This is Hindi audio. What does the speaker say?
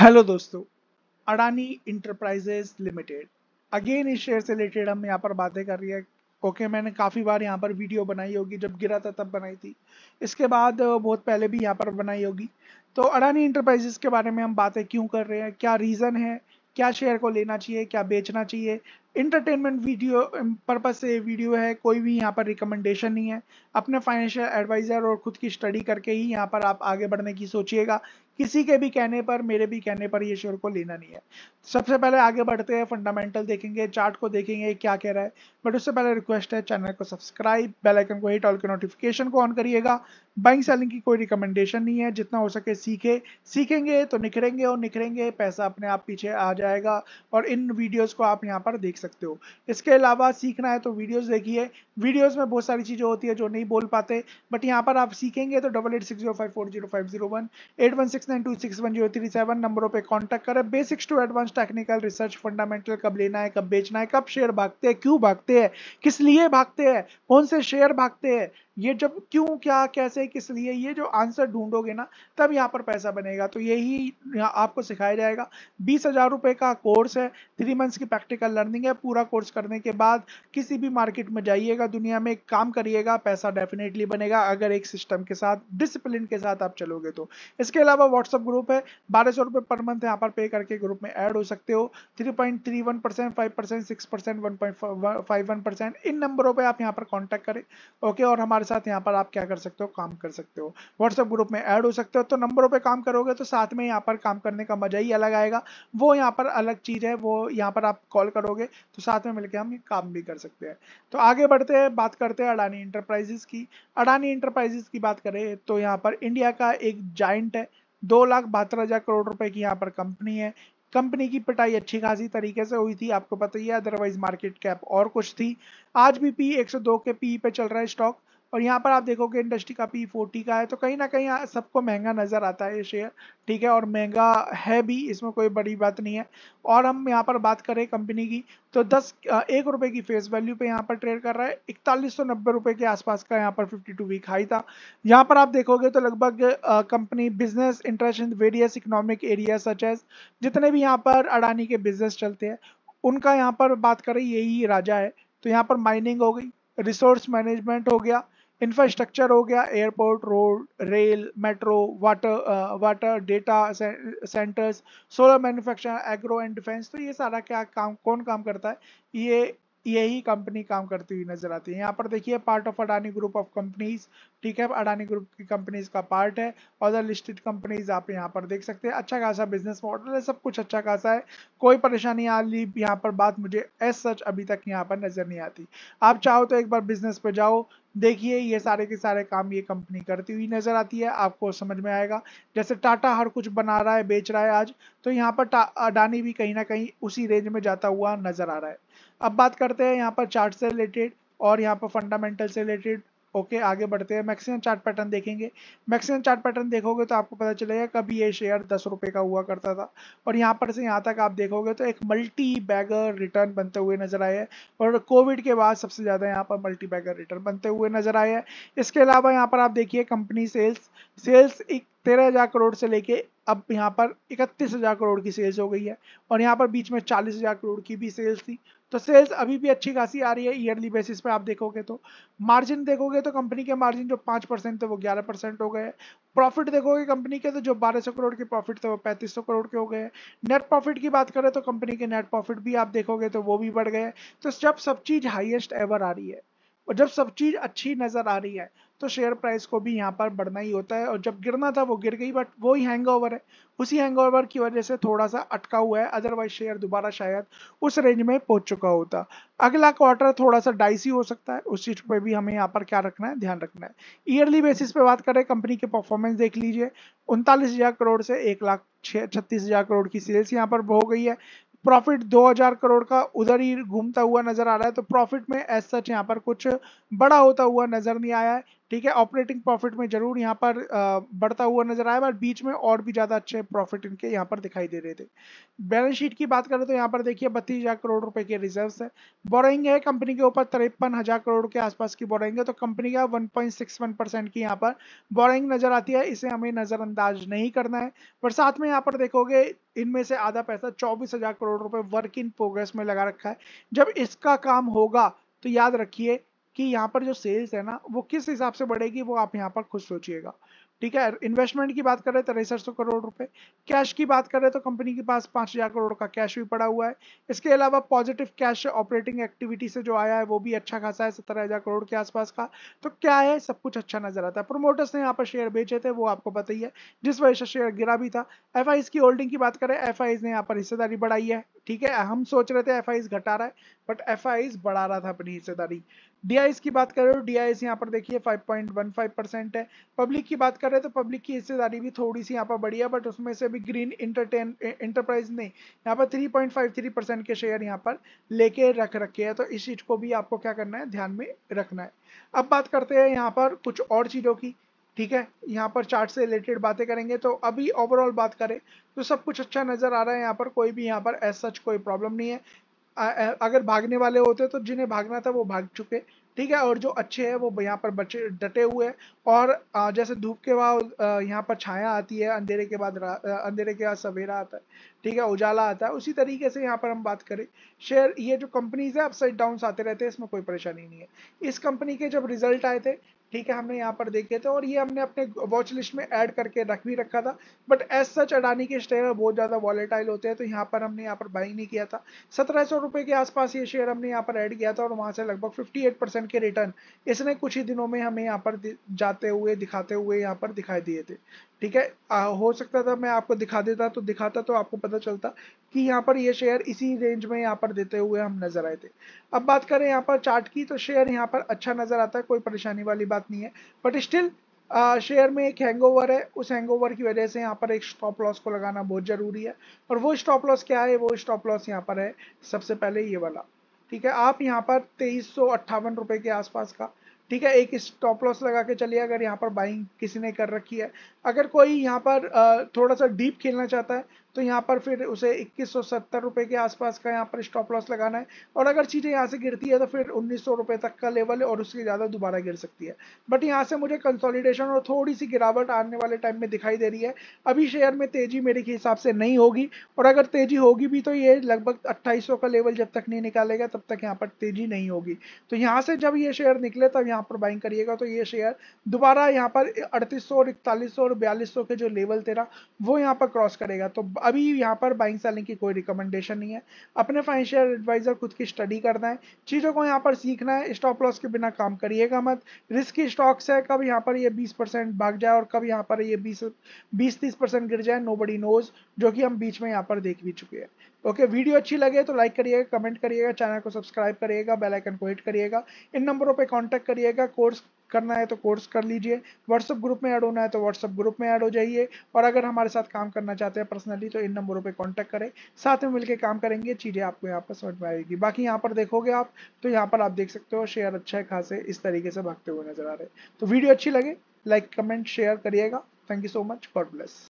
हेलो दोस्तों अडानी इंटरप्राइजेस लिमिटेड अगेन इस शेयर से रिलेटेड हम यहाँ पर बातें कर रही है ओके okay, मैंने काफ़ी बार यहाँ पर वीडियो बनाई होगी जब गिरा था तब बनाई थी इसके बाद बहुत पहले भी यहाँ पर बनाई होगी तो अडानी इंटरप्राइजेज के बारे में हम बातें क्यों कर रहे हैं क्या रीज़न है क्या शेयर को लेना चाहिए क्या बेचना चाहिए इंटरटेनमेंट वीडियो पर्पज से वीडियो है कोई भी यहाँ पर रिकमेंडेशन नहीं है अपने फाइनेंशियल एडवाइज़र और ख़ुद की स्टडी करके ही यहाँ पर आप आगे बढ़ने की सोचिएगा किसी के भी कहने पर मेरे भी कहने पर ये शेयर को लेना नहीं है सबसे पहले आगे बढ़ते हैं फंडामेंटल देखेंगे चार्ट को देखेंगे क्या कह रहा है बट उससे पहले रिक्वेस्ट है चैनल को सब्सक्राइब बेलाइकन को हिट ऑल के नोटिफिकेशन को ऑन करिएगा बाइंग सेलिंग की कोई रिकमेंडेशन नहीं है जितना हो सके सीखे सीखेंगे तो निखरेंगे और निखरेंगे पैसा अपने आप पीछे आ जाएगा और इन वीडियोस को आप यहाँ पर देख सकते हो इसके अलावा सीखना है तो वीडियोस देखिए वीडियोस में बहुत सारी चीज़ें होती है जो नहीं बोल पाते बट यहाँ पर आप सीखेंगे तो double eight six zero five four zero five zero one eight one six nine two six one zero three seven नंबरों पर कॉन्टैक्ट करें basics to advance technical research fundamental कब लेना है कब बेचना है कब शेयर भागते हैं क्यों भागते हैं किस लिए भागते हैं कौन से शेयर भागते हैं ये जब क्यों क्या कैसे किस लिए ये जो आंसर ढूंढोगे ना तब यहाँ पर पैसा बनेगा तो यही आपको सिखाया जाएगा बीस हजार रुपये का कोर्स है थ्री मंथ्स की प्रैक्टिकल लर्निंग है पूरा कोर्स करने के बाद किसी भी मार्केट में जाइएगा दुनिया में काम करिएगा पैसा डेफिनेटली बनेगा अगर एक सिस्टम के साथ डिसिप्लिन के साथ आप चलोगे तो इसके अलावा व्हाट्सअप ग्रुप है बारह सौ रुपये पर मंथ यहाँ पर पे करके ग्रुप में ऐड हो सकते हो three point three one percent five percent six percent one point five one percent इन नंबरों पर आप यहाँ पर कॉन्टैक्ट करें ओके और हमारे साथ यहाँ पर आप क्या कर सकते हो काम कर सकते हो व्हाट्सएप ग्रुप में ऐड हो सकते हो तो नंबरों पे काम करोगे तो साथ में यहाँ पर काम करने का मजा ही अलग आएगा वो यहाँ पर अलग चीज़ है वो यहाँ पर आप कॉल करोगे तो साथ में मिलकर हम काम भी कर सकते हैं तो आगे बढ़ते हैं बात करते हैं अडानी इंटरप्राइजेस की अडानी इंटरप्राइजेस की बात करें तो यहाँ पर इंडिया का एक जॉइंट है दो लाख बहत्तर हजार करोड़ रुपए की यहाँ पर कंपनी है कंपनी की पिटाई अच्छी खासी तरीके से हुई थी आपको पता ही है अदरवाइज मार्केट कैप और कुछ थी आज भी पी 102 के पी पे चल रहा है स्टॉक और यहाँ पर आप देखोगे इंडस्ट्री का पी फोर्टी का है तो कहीं ना कहीं सबको महंगा नज़र आता है ये शेयर ठीक है और महंगा है भी इसमें कोई बड़ी बात नहीं है और हम यहाँ पर बात करें कंपनी की तो दस एक रुपये की फेस वैल्यू पे यहाँ पर ट्रेड कर रहा है इकतालीस सौ नब्बे रुपये के आसपास का यहाँ पर फिफ्टी टू वीक हाई था यहाँ पर आप देखोगे तो लगभग company business interest in various economic area such as जितने भी यहाँ पर अडानी के बिजनेस चलते हैं उनका यहाँ पर बात करें यही राजा है तो यहाँ पर माइनिंग हो गई रिसोर्स मैनेजमेंट हो गया इंफ्रास्ट्रक्चर हो गया airport road rail metro water water data centres solar manufacture agro and defence तो ये सारा क्या काम कौन काम करता है ये यही कंपनी काम करती हुई नजर आती है यहाँ पर देखिए part of Adani group of companies ठीक है अडानी ग्रुप की कंपनीज का पार्ट है अदर लिस्टेड कंपनीज आप यहाँ पर देख सकते हैं अच्छा खासा बिजनेस मॉडल है सब कुछ अच्छा खासा है कोई परेशानी आ यहाँ पर बात मुझे एज सच अभी तक यहाँ पर नजर नहीं आती आप चाहो तो एक बार बिजनेस पे जाओ देखिए ये सारे के सारे काम ये कंपनी करती हुई नजर आती है आपको समझ में आएगा जैसे टाटा हर कुछ बना रहा है बेच रहा है आज तो यहाँ पर अडानी भी कहीं ना कहीं उसी रेंज में जाता हुआ नजर आ रहा है अब बात करते हैं यहाँ पर चार्ट से रिलेटेड और यहाँ पर फंडामेंटल से रिलेटेड ओके आगे बढ़ते हैं मैक्सिमम चार्ट पैटर्न देखेंगे मैक्सिमम चार्ट पैटर्न देखोगे तो आपको पता चलेगा कभी ये शेयर दस रुपये का हुआ करता था और यहाँ पर से यहाँ तक आप देखोगे तो एक मल्टी बैगर रिटर्न बनते हुए नजर आए हैं और कोविड के बाद सबसे ज़्यादा यहाँ पर मल्टी बैगर रिटर्न बनते हुए नजर आए हैं इसके अलावा यहाँ पर आप देखिए कंपनी सेल्स सेल्स एक तेरह हज़ार करोड़ से लेके अब यहाँ पर इकतीस हज़ार करोड़ की सेल्स हो गई है और यहाँ पर बीच में चालीस हज़ार करोड़ की भी सेल्स थी तो सेल्स अभी भी अच्छी खासी आ रही है ईयरली बेसिस पे आप देखोगे तो मार्जिन देखोगे तो कंपनी के मार्जिन जो पाँच परसेंट थे वो ग्यारह परसेंट हो गए प्रॉफिट देखोगे कंपनी के तो जो बारह सौ करोड़ के प्रॉफिट थे वो पैंतीस सौ करोड़ के हो गए नेट प्रॉफिट की बात करें तो कंपनी के नेट प्रॉफिट भी आप देखोगे तो वो भी बढ़ गए तो सब सब चीज़ हाइएस्ट एवर आ रही है और जब सब चीज अच्छी नजर आ रही है तो शेयर प्राइस को भी यहाँ पर बढ़ना ही होता है और जब गिरना था वो गिर गई बट वो ही हैंग है उसी हैंग की वजह से थोड़ा सा अटका हुआ है अदरवाइज शेयर दोबारा शायद उस रेंज में पहुंच चुका होता अगला क्वार्टर थोड़ा सा डाइसी हो सकता है उस चीज पे भी हमें यहाँ पर क्या रखना है ध्यान रखना है ईयरली बेसिस पे बात करें कंपनी के परफॉर्मेंस देख लीजिए उनतालीस करोड़ से एक लाख छत्तीस हजार करोड़ की सेल्स यहाँ पर हो गई है प्रॉफिट 2000 करोड़ का उधर ही घूमता हुआ नजर आ रहा है तो प्रॉफिट में एज सच यहाँ पर कुछ बड़ा होता हुआ नजर नहीं आया है ठीक है ऑपरेटिंग प्रॉफिट में जरूर यहाँ पर बढ़ता हुआ नजर आया बट बीच में और भी ज़्यादा अच्छे प्रॉफिट इनके यहाँ पर दिखाई दे रहे थे बैलेंस शीट की बात करें तो यहाँ पर देखिए बत्तीस हज़ार करोड़ रुपए के रिजर्व है बोरइंग है कंपनी के ऊपर तिरपन हज़ार करोड़ के आसपास की बोरिंग है तो कंपनी का वन परसेंट की यहाँ पर बोरइंग नज़र आती है इसे हमें नज़रअंदाज नहीं करना है पर साथ में यहाँ पर देखोगे इनमें से आधा पैसा चौबीस हज़ार करोड़ रुपए वर्क इन प्रोग्रेस में लगा रखा है जब इसका काम होगा तो याद रखिए कि यहाँ पर जो सेल्स है ना वो किस हिसाब से बढ़ेगी वो आप यहाँ पर खुद सोचिएगा ठीक है इन्वेस्टमेंट की बात करें हैं तिरसठ तो सौ तो करोड़ रुपए कैश की बात करें तो कंपनी के पास पाँच हज़ार करोड़ का कैश भी पड़ा हुआ है इसके अलावा पॉजिटिव कैश ऑपरेटिंग एक्टिविटी से जो आया है वो भी अच्छा खासा है सत्रह हज़ार करोड़ के आसपास का तो क्या है सब कुछ अच्छा नजर आता है प्रोमोटर्स ने यहाँ पर शेयर बेचे थे वो आपको पता ही है जिस वजह से शेयर गिरा भी था एफ की होल्डिंग की बात करें एफ ने यहाँ पर हिस्सेदारी बढ़ाई है ठीक है हम सोच रहे थे एफ घटा रहा है बट एफ बढ़ा रहा था अपनी हिस्सेदारी डीआईएस की बात कर रहे हो डीआईएस यहाँ पर देखिए 5.15 परसेंट है पब्लिक की बात कर रहे हैं तो पब्लिक की हिस्सेदारी भी थोड़ी सी यहाँ पर बढ़ी है बट उसमें से भी ग्रीन इंटरटेन इंटरप्राइज ने यहाँ पर 3.53 परसेंट के शेयर यहाँ पर लेके रख रखे है तो इस चीज को भी आपको क्या करना है ध्यान में रखना है अब बात करते हैं यहाँ पर कुछ और चीज़ों की ठीक है यहाँ पर चार्ट से रिलेटेड बातें करेंगे तो अभी ओवरऑल बात करें तो सब कुछ अच्छा नज़र आ रहा है यहाँ पर कोई भी यहाँ पर एज सच कोई प्रॉब्लम नहीं है अगर भागने वाले होते तो जिन्हें भागना था वो भाग चुके ठीक है और जो अच्छे हैं वो यहाँ पर बचे डटे हुए हैं और जैसे धूप के बाद यहाँ पर छाया आती है अंधेरे के बाद अंधेरे के बाद सवेरा आता है ठीक है उजाला आता है उसी तरीके से यहाँ पर हम बात करें शेयर ये जो कंपनीज है अपसाइड डाउन आते रहते हैं इसमें कोई परेशानी नहीं है इस कंपनी के जब रिजल्ट आए थे ठीक है हमने यहाँ पर देखे थे और ये हमने अपने वॉच लिस्ट में ऐड करके रख भी रखा था बट एज सच अडानी के शेयर बहुत ज़्यादा वॉलेटाइल होते हैं तो यहाँ पर हमने यहाँ पर बाइंग नहीं किया था सत्रह सौ रुपये के आसपास ये शेयर हमने यहाँ पर ऐड किया था और वहाँ से लगभग फिफ्टी एट परसेंट के रिटर्न इसने कुछ ही दिनों में हमें यहाँ पर जाते हुए दिखाते हुए यहाँ पर दिखाई दिए थे ठीक है आ, हो सकता था मैं आपको दिखा देता तो दिखाता तो आपको पता चलता कि यहाँ पर ये शेयर इसी रेंज में यहाँ पर देते हुए हम नजर आए थे अब बात करें यहाँ पर चार्ट की तो शेयर यहाँ पर अच्छा नजर आता है कोई परेशानी वाली बात नहीं है बट स्टिल शेयर में एक हैंगओवर है उस हैंगओवर की वजह से यहाँ पर एक स्टॉप लॉस को लगाना बहुत जरूरी है और वो स्टॉप लॉस क्या है वो स्टॉप लॉस यहाँ पर है सबसे पहले ये वाला ठीक है आप यहाँ पर तेईस सौ के आसपास का ठीक है एक स्टॉप लॉस लगा के चलिए अगर यहाँ पर बाइंग किसी ने कर रखी है अगर कोई यहाँ पर थोड़ा सा डीप खेलना चाहता है तो यहाँ पर फिर उसे इक्कीस सौ के आसपास का यहाँ पर स्टॉप लॉस लगाना है और अगर चीज़ें यहाँ से गिरती है तो फिर उन्नीस सौ तक का लेवल है और उसके ज़्यादा दोबारा गिर सकती है बट यहाँ से मुझे कंसोलिडेशन और थोड़ी सी गिरावट आने वाले टाइम में दिखाई दे रही है अभी शेयर में तेज़ी मेरे के हिसाब से नहीं होगी और अगर तेज़ी होगी भी तो ये लगभग अट्ठाईस का लेवल जब तक नहीं निकालेगा तब तक यहाँ पर तेज़ी नहीं होगी तो यहाँ से जब ये शेयर निकले तब यहाँ पर बाइंग करिएगा तो ये शेयर दोबारा यहाँ पर अड़तीस सौ और इकतालीस सौ और बयालीस सौ के जो लेवल तेरा वो यहाँ पर क्रॉस करेगा तो अभी यहाँ पर बाइंग सेलिंग की कोई रिकमेंडेशन नहीं है अपने फाइनेंशियल एडवाइजर खुद की स्टडी करना है चीज़ों को यहाँ पर सीखना है स्टॉप लॉस के बिना काम करिएगा मत रिस्की स्टॉक्स है कब यहाँ पर ये बीस परसेंट भाग जाए और कब यहाँ पर ये बीस बीस तीस परसेंट गिर जाए नो बडी नोज जो कि हम बीच में यहाँ पर देख भी चुके हैं ओके okay, वीडियो अच्छी लगे तो लाइक करिएगा कमेंट करिएगा चैनल को सब्सक्राइब करिएगा बेल आइकन को हिट करिएगा इन नंबरों पे कांटेक्ट करिएगा कोर्स करना है तो कोर्स कर लीजिए व्हाट्सअप ग्रुप में ऐड होना है तो व्हाट्सअप ग्रुप में ऐड हो जाइए और अगर हमारे साथ काम करना चाहते हैं पर्सनली तो इन नंबरों पर कॉन्टैक्ट करें साथ में मिलकर काम करेंगे चीज़ें आपको यहाँ पर समझ में आएगी बाकी यहाँ पर देखोगे आप तो यहाँ पर आप देख सकते हो शेयर अच्छा है खासे इस तरीके से भागते हुए नजर आ रहे तो वीडियो अच्छी लगे लाइक कमेंट शेयर करिएगा thank you so much God bless